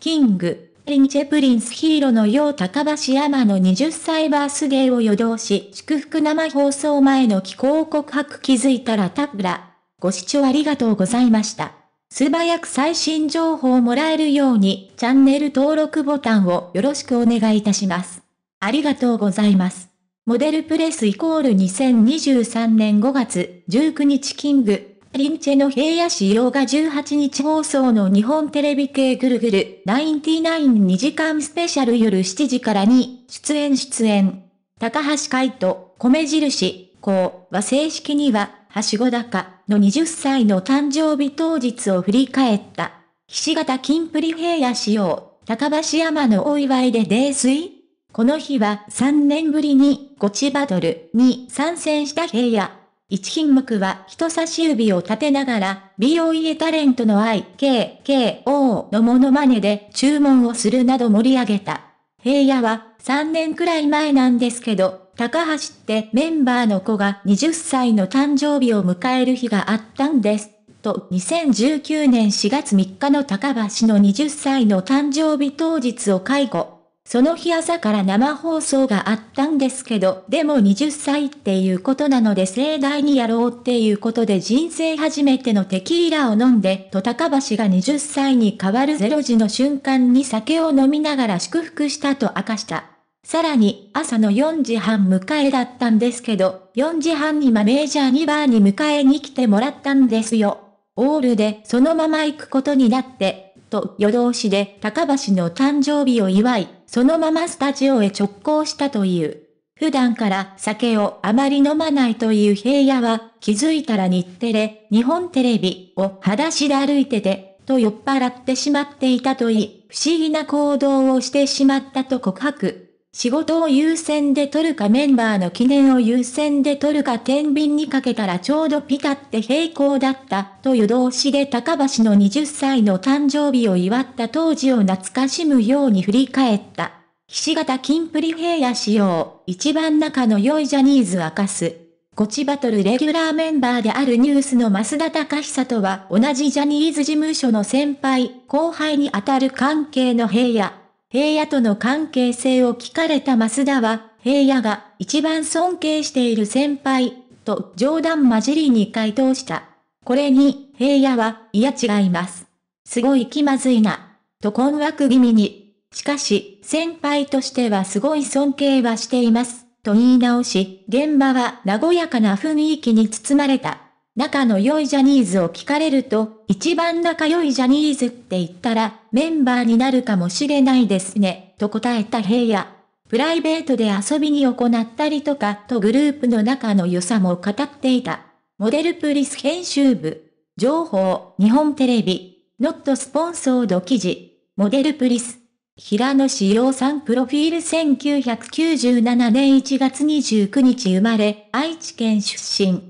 キング、リンチェプリンスヒーローのよう高橋山の20歳バースデーを予動し、祝福生放送前の気候告白気づいたらタブラ。ご視聴ありがとうございました。素早く最新情報をもらえるように、チャンネル登録ボタンをよろしくお願いいたします。ありがとうございます。モデルプレスイコール2023年5月19日キングリンチェの平野仕様が18日放送の日本テレビ系ぐるぐる992時間スペシャル夜7時からに出演出演。高橋海人、米印、こうは正式には、はしごだかの20歳の誕生日当日を振り返った。岸形金プリ平野仕様、高橋山のお祝いで泥酔この日は3年ぶりにゴチバトルに参戦した平野。1品目は人差し指を立てながら、美容家タレントの IKKO のモノマネで注文をするなど盛り上げた。平野は3年くらい前なんですけど、高橋ってメンバーの子が20歳の誕生日を迎える日があったんです。と、2019年4月3日の高橋の20歳の誕生日当日を介護。その日朝から生放送があったんですけど、でも20歳っていうことなので盛大にやろうっていうことで人生初めてのテキーラを飲んで、と高橋が20歳に変わる0時の瞬間に酒を飲みながら祝福したと明かした。さらに、朝の4時半迎えだったんですけど、4時半にマネージャー2バーに迎えに来てもらったんですよ。オールでそのまま行くことになって、と夜通しで高橋の誕生日を祝い、そのままスタジオへ直行したという。普段から酒をあまり飲まないという平野は、気づいたら日テレ、日本テレビを裸足で歩いてて、と酔っ払ってしまっていたといい、不思議な行動をしてしまったと告白。仕事を優先で取るかメンバーの記念を優先で取るか天秤にかけたらちょうどピタって平行だった、という動詞で高橋の20歳の誕生日を祝った当時を懐かしむように振り返った。岸形金プリ平野仕様、一番仲の良いジャニーズ明かす。ゴチバトルレギュラーメンバーであるニュースの増田隆久とは同じジャニーズ事務所の先輩、後輩にあたる関係の平野。平野との関係性を聞かれた増田は、平野が一番尊敬している先輩、と冗談交じりに回答した。これに、平野は、いや違います。すごい気まずいな、と困惑気味に。しかし、先輩としてはすごい尊敬はしています、と言い直し、現場は和やかな雰囲気に包まれた。仲の良いジャニーズを聞かれると、一番仲良いジャニーズって言ったら、メンバーになるかもしれないですね、と答えた平野。プライベートで遊びに行ったりとかとグループの仲の良さも語っていた。モデルプリス編集部。情報、日本テレビ。ノットスポンソード記事。モデルプリス。平野志陽さんプロフィール1997年1月29日生まれ、愛知県出身。